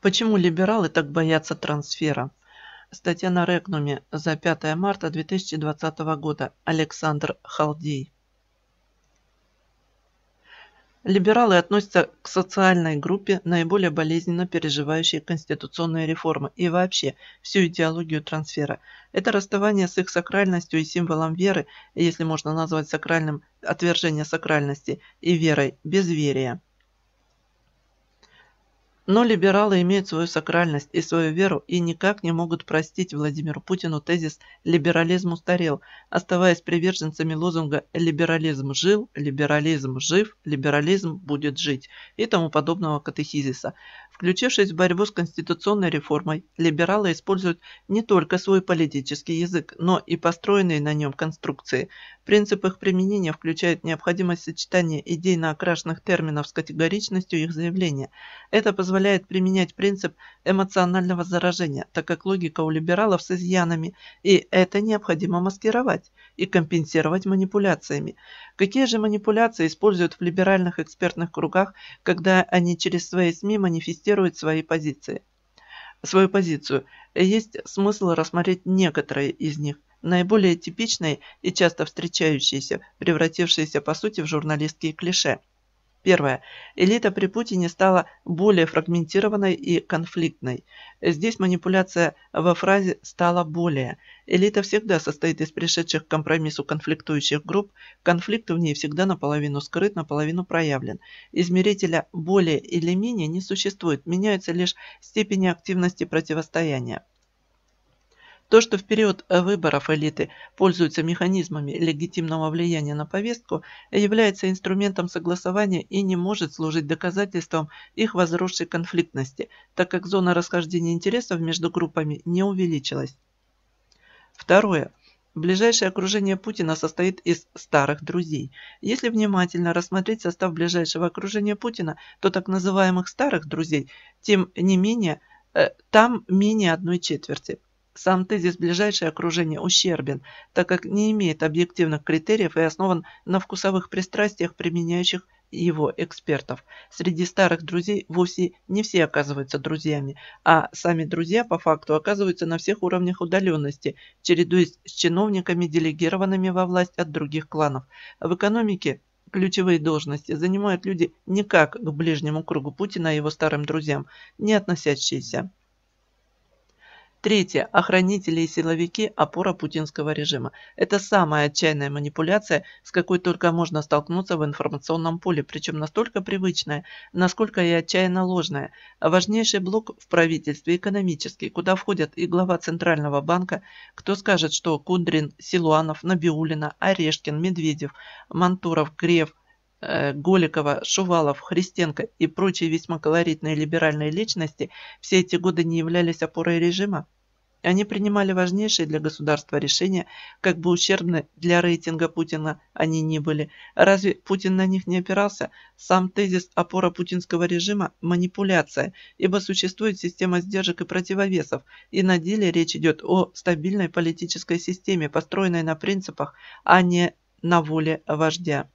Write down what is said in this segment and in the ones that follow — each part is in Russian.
Почему либералы так боятся трансфера? Статья на Регнуме за 5 марта 2020 года. Александр Халдей. Либералы относятся к социальной группе, наиболее болезненно переживающей конституционные реформы и вообще всю идеологию трансфера. Это расставание с их сакральностью и символом веры, если можно назвать сакральным отвержение сакральности и верой безверия. Но либералы имеют свою сакральность и свою веру и никак не могут простить Владимиру Путину тезис «либерализм устарел», оставаясь приверженцами лозунга «либерализм жил», «либерализм жив», «либерализм будет жить» и тому подобного катехизиса. Включившись в борьбу с конституционной реформой, либералы используют не только свой политический язык, но и построенные на нем конструкции. Принцип их применения включает необходимость сочетания идей на окрашенных терминов с категоричностью их заявления. Это позволяет позволяет применять принцип эмоционального заражения, так как логика у либералов с изъянами, и это необходимо маскировать и компенсировать манипуляциями. Какие же манипуляции используют в либеральных экспертных кругах, когда они через свои СМИ манифестируют свои позиции? Свою позицию. Есть смысл рассмотреть некоторые из них наиболее типичные и часто встречающиеся, превратившиеся по сути в журналистские клише – Первое. Элита при Путине стала более фрагментированной и конфликтной. Здесь манипуляция во фразе «стала более». Элита всегда состоит из пришедших к компромиссу конфликтующих групп, конфликт в ней всегда наполовину скрыт, наполовину проявлен. Измерителя «более» или «менее» не существует, меняются лишь степени активности противостояния. То, что в период э, выборов элиты пользуются механизмами легитимного влияния на повестку, является инструментом согласования и не может служить доказательством их возросшей конфликтности, так как зона расхождения интересов между группами не увеличилась. Второе. Ближайшее окружение Путина состоит из старых друзей. Если внимательно рассмотреть состав ближайшего окружения Путина, то так называемых старых друзей, тем не менее, э, там менее одной четверти. Сам тезис «ближайшее окружение» ущербен, так как не имеет объективных критериев и основан на вкусовых пристрастиях применяющих его экспертов. Среди старых друзей вовсе не все оказываются друзьями, а сами друзья по факту оказываются на всех уровнях удаленности, чередуясь с чиновниками, делегированными во власть от других кланов. В экономике ключевые должности занимают люди никак к ближнему кругу Путина и его старым друзьям, не относящиеся Третье. Охранители и силовики – опора путинского режима. Это самая отчаянная манипуляция, с какой только можно столкнуться в информационном поле, причем настолько привычная, насколько и отчаянно ложная. Важнейший блок в правительстве экономический, куда входят и глава Центрального банка, кто скажет, что Кудрин, Силуанов, Набиулина, Орешкин, Медведев, Мантуров, Греф – Э, Голикова, Шувалов, Христенко и прочие весьма колоритные либеральные личности все эти годы не являлись опорой режима. Они принимали важнейшие для государства решения, как бы ущербны для рейтинга Путина они ни были. Разве Путин на них не опирался? Сам тезис опора путинского режима – манипуляция, ибо существует система сдержек и противовесов, и на деле речь идет о стабильной политической системе, построенной на принципах, а не на воле вождя.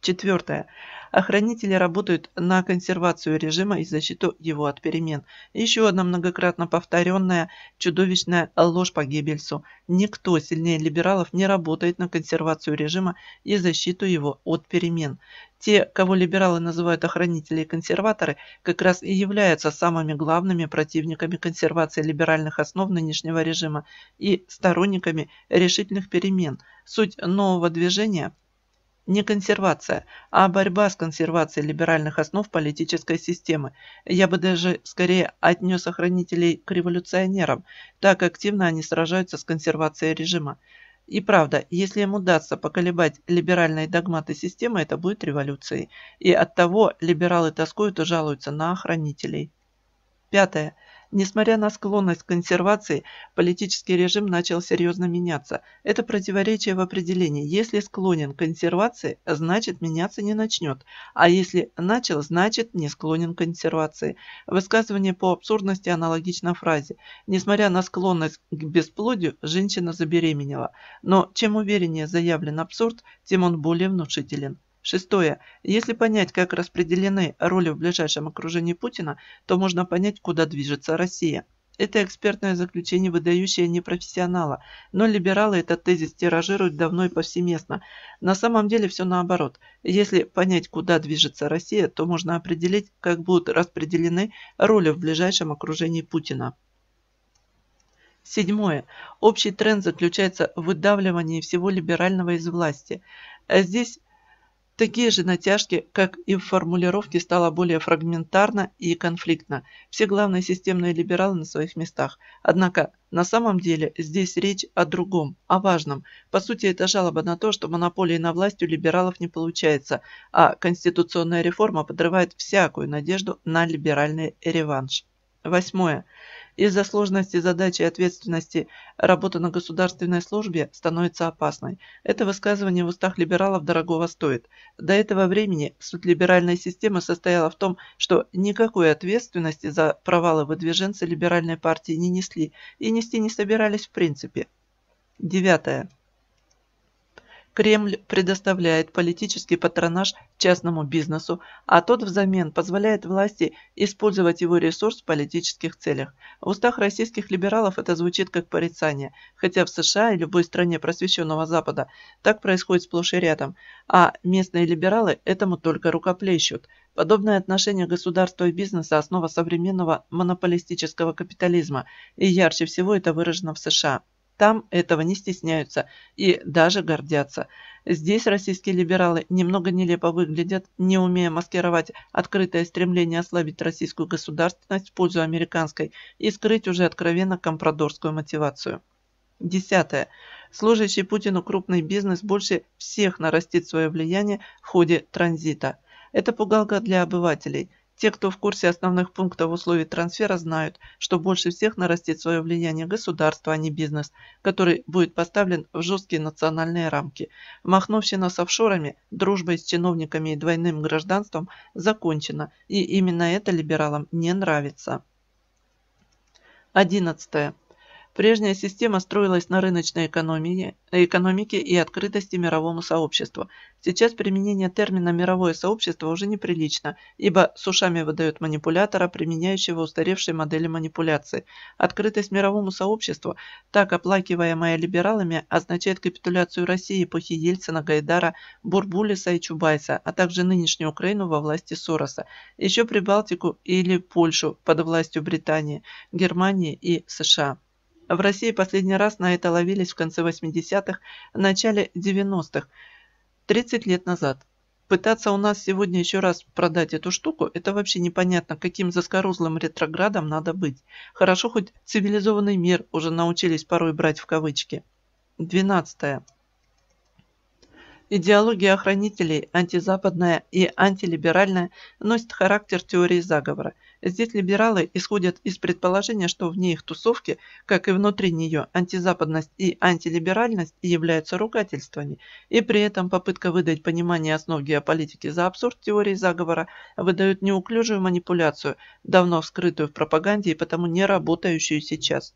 Четвертое. Охранители работают на консервацию режима и защиту его от перемен. Еще одна многократно повторенная чудовищная ложь по Геббельсу. Никто сильнее либералов не работает на консервацию режима и защиту его от перемен. Те, кого либералы называют охранители и консерваторы, как раз и являются самыми главными противниками консервации либеральных основ нынешнего режима и сторонниками решительных перемен. Суть нового движения – не консервация, а борьба с консервацией либеральных основ политической системы. Я бы даже скорее отнес охранителей к революционерам, так активно они сражаются с консервацией режима. И правда, если им удастся поколебать либеральные догматы системы, это будет революцией. И от того либералы тоскуют и жалуются на охранителей. Пятое. Несмотря на склонность к консервации, политический режим начал серьезно меняться. Это противоречие в определении. Если склонен к консервации, значит меняться не начнет. А если начал, значит не склонен к консервации. Высказывание по абсурдности аналогично фразе. Несмотря на склонность к бесплодию, женщина забеременела. Но чем увереннее заявлен абсурд, тем он более внушителен. Шестое. Если понять, как распределены роли в ближайшем окружении Путина, то можно понять, куда движется Россия. Это экспертное заключение, выдающее непрофессионала, но либералы этот тезис тиражируют давно и повсеместно. На самом деле все наоборот. Если понять, куда движется Россия, то можно определить, как будут распределены роли в ближайшем окружении Путина. Седьмое. Общий тренд заключается в выдавливании всего либерального из власти. А здесь Такие же натяжки, как и в формулировке, стало более фрагментарно и конфликтно. Все главные системные либералы на своих местах. Однако, на самом деле, здесь речь о другом, о важном. По сути, это жалоба на то, что монополии на власть у либералов не получается, а конституционная реформа подрывает всякую надежду на либеральный реванш. Восьмое. Из-за сложности задачи и ответственности работа на государственной службе становится опасной. Это высказывание в устах либералов дорогого стоит. До этого времени суть либеральной системы состояла в том, что никакой ответственности за провалы выдвиженцы либеральной партии не несли и нести не собирались в принципе. Девятое. Кремль предоставляет политический патронаж частному бизнесу, а тот взамен позволяет власти использовать его ресурс в политических целях. В устах российских либералов это звучит как порицание, хотя в США и любой стране просвещенного Запада так происходит сплошь и рядом, а местные либералы этому только рукоплещут. Подобное отношение государства и бизнеса – основа современного монополистического капитализма, и ярче всего это выражено в США. Там этого не стесняются и даже гордятся. Здесь российские либералы немного нелепо выглядят, не умея маскировать открытое стремление ослабить российскую государственность в пользу американской и скрыть уже откровенно компрадорскую мотивацию. Десятое. Служащий Путину крупный бизнес больше всех нарастит свое влияние в ходе транзита. Это пугалка для обывателей. Те, кто в курсе основных пунктов условий трансфера, знают, что больше всех нарастит свое влияние государство, а не бизнес, который будет поставлен в жесткие национальные рамки. Махновщина с офшорами, дружбой с чиновниками и двойным гражданством закончена, и именно это либералам не нравится. 11. Прежняя система строилась на рыночной экономии, экономике и открытости мировому сообществу. Сейчас применение термина «мировое сообщество» уже неприлично, ибо с ушами выдают манипулятора, применяющего устаревшие модели манипуляции. Открытость мировому сообществу, так оплакиваемая либералами, означает капитуляцию России эпохи Ельцина, Гайдара, Бурбулиса и Чубайса, а также нынешнюю Украину во власти Сороса, еще Прибалтику или Польшу под властью Британии, Германии и США. В России последний раз на это ловились в конце 80-х, начале 90-х, 30 лет назад. Пытаться у нас сегодня еще раз продать эту штуку, это вообще непонятно, каким заскорузлым ретроградом надо быть. Хорошо, хоть цивилизованный мир уже научились порой брать в кавычки. 12. Идеология охранителей, антизападная и антилиберальная, носит характер теории заговора – Здесь либералы исходят из предположения, что вне их тусовки, как и внутри нее, антизападность и антилиберальность являются ругательствами, и при этом попытка выдать понимание основ геополитики за абсурд теории заговора выдают неуклюжую манипуляцию, давно вскрытую в пропаганде и потому не работающую сейчас.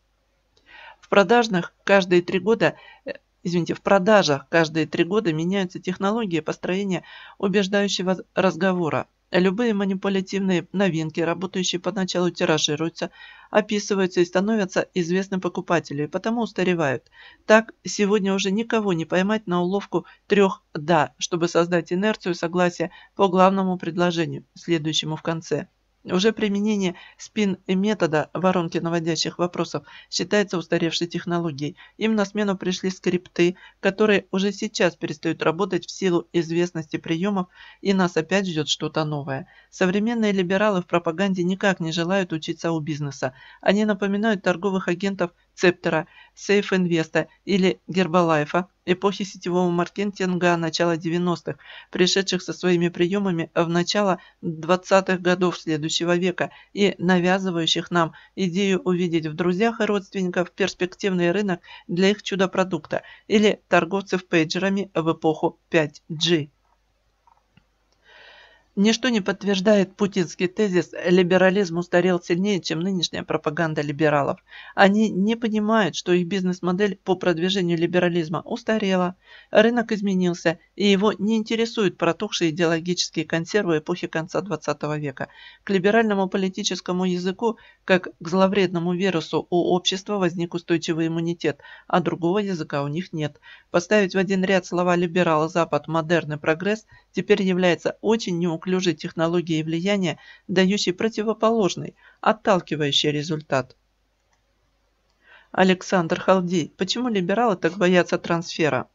В продажных каждые три года э, извините, в продажах каждые три года меняются технологии построения убеждающего разговора, Любые манипулятивные новинки, работающие поначалу тиражируются, описываются и становятся известны покупателю, и потому устаревают. Так, сегодня уже никого не поймать на уловку трех «да», чтобы создать инерцию согласия по главному предложению, следующему в конце. Уже применение спин-метода воронки наводящих вопросов считается устаревшей технологией. Им на смену пришли скрипты, которые уже сейчас перестают работать в силу известности приемов, и нас опять ждет что-то новое. Современные либералы в пропаганде никак не желают учиться у бизнеса. Они напоминают торговых агентов Цептера, Сейф Инвеста или Гербалайфа эпохи сетевого маркетинга начала 90-х, пришедших со своими приемами в начало 20-х годов следующего века и навязывающих нам идею увидеть в друзьях и родственников перспективный рынок для их чудо-продукта или торговцев пейджерами в эпоху 5G. Ничто не подтверждает путинский тезис «либерализм устарел сильнее, чем нынешняя пропаганда либералов». Они не понимают, что их бизнес-модель по продвижению либерализма устарела, рынок изменился, и его не интересуют протухшие идеологические консервы эпохи конца XX века. К либеральному политическому языку, как к зловредному вирусу, у общества возник устойчивый иммунитет, а другого языка у них нет. Поставить в один ряд слова «либерал», «запад», "модерный «прогресс» теперь является очень неуклюжей технологией влияния, дающей противоположный, отталкивающий результат. Александр Халдей. почему либералы так боятся трансфера?